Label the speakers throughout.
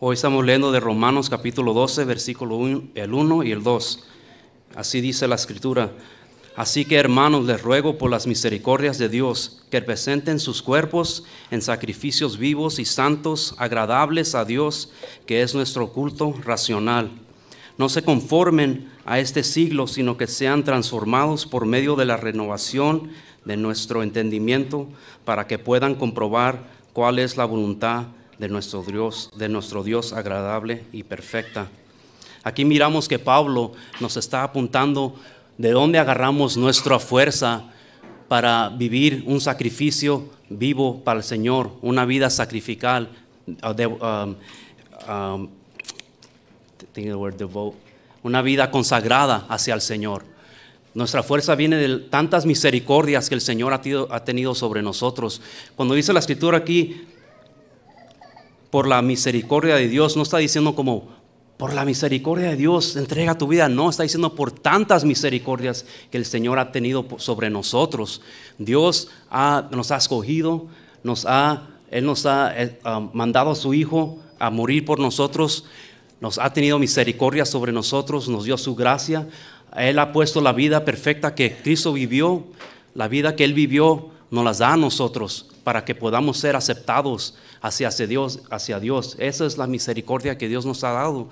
Speaker 1: Hoy estamos leyendo de Romanos capítulo 12, versículo 1, el 1 y el 2. Así dice la escritura. Así que hermanos, les ruego por las misericordias de Dios que presenten sus cuerpos en sacrificios vivos y santos, agradables a Dios, que es nuestro culto racional. No se conformen a este siglo, sino que sean transformados por medio de la renovación de nuestro entendimiento, para que puedan comprobar cuál es la voluntad de nuestro Dios, de nuestro Dios agradable y perfecta. Aquí miramos que Pablo nos está apuntando de dónde agarramos nuestra fuerza para vivir un sacrificio vivo para el Señor, una vida sacrificial. Uh, um, um, una vida consagrada hacia el Señor. Nuestra fuerza viene de tantas misericordias que el Señor ha tenido sobre nosotros. Cuando dice la escritura aquí, por la misericordia de Dios, no está diciendo como por la misericordia de Dios entrega tu vida, no, está diciendo por tantas misericordias que el Señor ha tenido sobre nosotros. Dios nos ha escogido, nos ha, Él nos eh, ha, mandado a su Hijo a morir por nosotros, nos ha tenido misericordia sobre nosotros, nos dio su gracia, Él ha puesto la vida perfecta que Cristo vivió, la vida que Él vivió nos las da a nosotros para que podamos ser aceptados hacia, Dios, hacia Dios. Esa es la misericordia que Dios nos ha dado.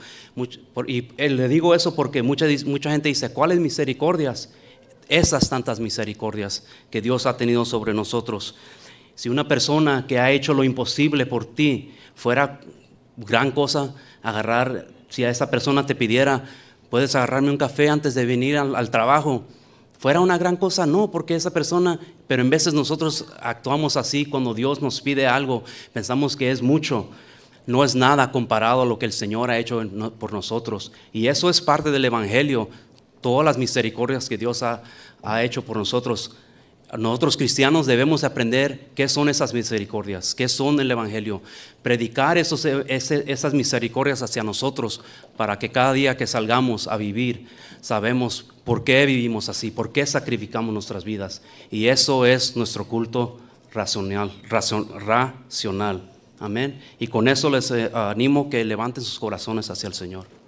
Speaker 1: y eh, le digo eso porque mucha, mucha gente dice, ¿cuáles misericordias? Esas tantas misericordias que Dios ha tenido sobre nosotros. Si una persona que ha hecho lo imposible por ti fuera gran cosa agarrar, si a esa persona te pidiera, puedes agarrarme un café antes de venir al trabajo, fuera una gran cosa, no, porque esa persona, pero en veces nosotros actuamos así cuando Dios nos pide algo, pensamos que es mucho, no es nada comparado a lo que el Señor ha hecho por nosotros. Y eso es parte del Evangelio, todas las misericordias que Dios ha, ha hecho por nosotros nosotros cristianos debemos aprender qué son esas misericordias, qué son el Evangelio, predicar eh, esas misericordias hacia nosotros para que cada día que salgamos a vivir sabemos por qué vivimos así, por qué sacrificamos nuestras vidas. Y eso es nuestro culto racional. racional. Amén. Y con eso les eh, animo que levanten sus corazones hacia el Señor.